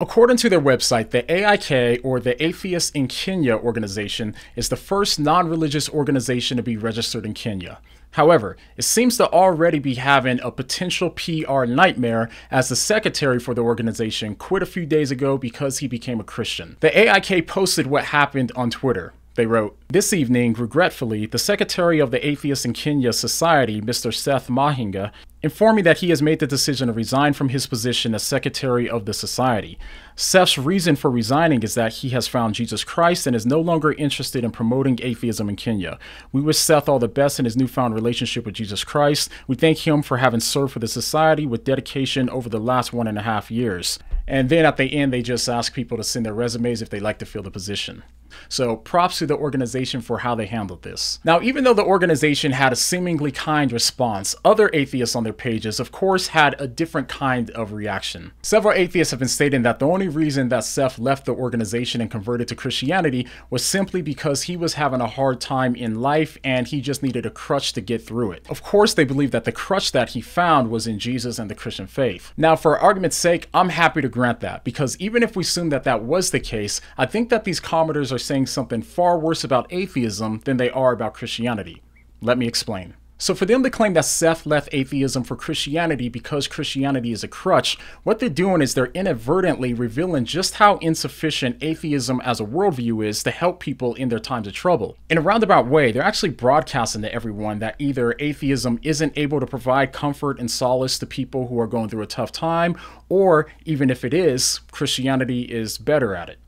According to their website, the AIK, or the Atheists in Kenya organization, is the first non religious organization to be registered in Kenya. However, it seems to already be having a potential PR nightmare as the secretary for the organization quit a few days ago because he became a Christian. The AIK posted what happened on Twitter. They wrote, This evening, regretfully, the secretary of the Atheists in Kenya Society, Mr. Seth Mahinga, informing that he has made the decision to resign from his position as secretary of the society. Seth's reason for resigning is that he has found Jesus Christ and is no longer interested in promoting atheism in Kenya. We wish Seth all the best in his newfound relationship with Jesus Christ. We thank him for having served for the society with dedication over the last one and a half years. And then at the end, they just ask people to send their resumes if they like to fill the position. So props to the organization for how they handled this. Now, even though the organization had a seemingly kind response, other atheists on their pages, of course, had a different kind of reaction. Several atheists have been stating that the only reason that Seth left the organization and converted to Christianity was simply because he was having a hard time in life and he just needed a crutch to get through it. Of course, they believe that the crutch that he found was in Jesus and the Christian faith. Now, for argument's sake, I'm happy to grant that because even if we assume that that was the case, I think that these commenters are saying something far worse about atheism than they are about Christianity. Let me explain. So, for them to claim that Seth left atheism for Christianity because Christianity is a crutch, what they're doing is they're inadvertently revealing just how insufficient atheism as a worldview is to help people in their times of trouble. In a roundabout way, they're actually broadcasting to everyone that either atheism isn't able to provide comfort and solace to people who are going through a tough time, or even if it is, Christianity is better at it.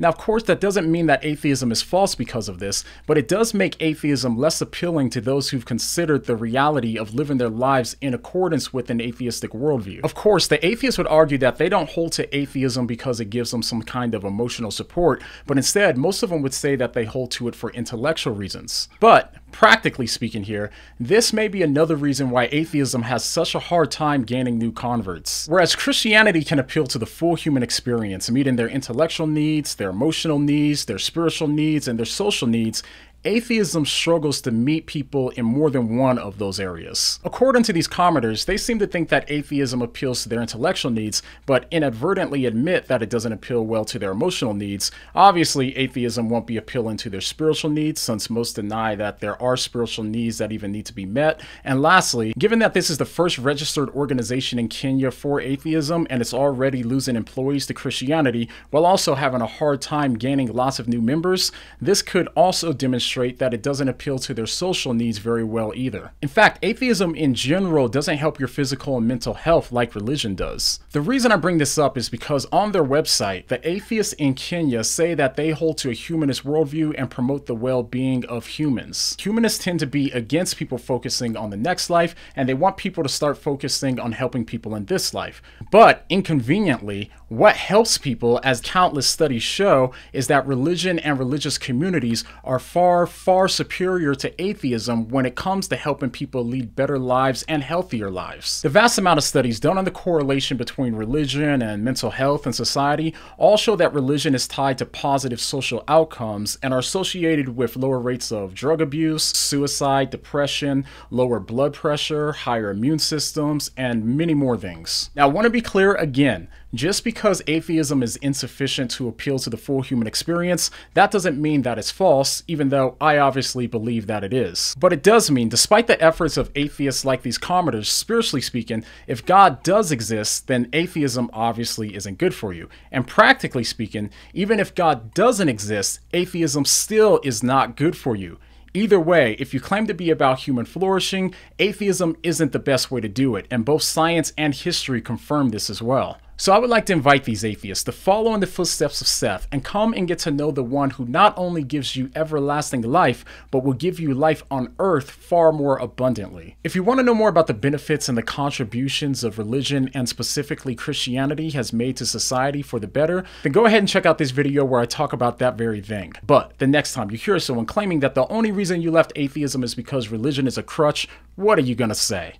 Now, of course, that doesn't mean that atheism is false because of this, but it does make atheism less appealing to those who've considered the reality of living their lives in accordance with an atheistic worldview. Of course, the atheist would argue that they don't hold to atheism because it gives them some kind of emotional support, but instead, most of them would say that they hold to it for intellectual reasons. But Practically speaking, here, this may be another reason why atheism has such a hard time gaining new converts. Whereas Christianity can appeal to the full human experience, meeting their intellectual needs, their emotional needs, their spiritual needs, and their social needs, atheism struggles to meet people in more than one of those areas. According to these commenters, they seem to think that atheism appeals to their intellectual needs, but inadvertently admit that it doesn't appeal well to their emotional needs. Obviously, atheism won't be appealing to their spiritual needs, since most deny that there are spiritual needs that even need to be met. And lastly, given that this is the first registered organization in Kenya for atheism, and it's already losing employees to Christianity, while also having a hard time gaining lots of new members, this could also demonstrate demonstrate that it doesn't appeal to their social needs very well either. In fact, atheism in general doesn't help your physical and mental health like religion does. The reason I bring this up is because on their website, the atheists in Kenya say that they hold to a humanist worldview and promote the well being of humans. Humanists tend to be against people focusing on the next life, and they want people to start focusing on helping people in this life. But inconveniently, what helps people, as countless studies show, is that religion and religious communities are far are far superior to atheism when it comes to helping people lead better lives and healthier lives. The vast amount of studies done on the correlation between religion and mental health and society all show that religion is tied to positive social outcomes and are associated with lower rates of drug abuse, suicide, depression, lower blood pressure, higher immune systems, and many more things. Now, I want to be clear again just because atheism is insufficient to appeal to the full human experience, that doesn't mean that it's false, even though I obviously believe that it is. But it does mean, despite the efforts of atheists like these commenters, spiritually speaking, if God does exist, then atheism obviously isn't good for you. And practically speaking, even if God doesn't exist, atheism still is not good for you. Either way, if you claim to be about human flourishing, atheism isn't the best way to do it, and both science and history confirm this as well. So I would like to invite these atheists to follow in the footsteps of Seth and come and get to know the one who not only gives you everlasting life, but will give you life on earth far more abundantly. If you want to know more about the benefits and the contributions of religion and specifically Christianity has made to society for the better, then go ahead and check out this video where I talk about that very thing. But the next time you hear someone claiming that the only reason you left atheism is because religion is a crutch, what are you going to say?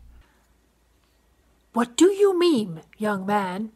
What do you mean, young man?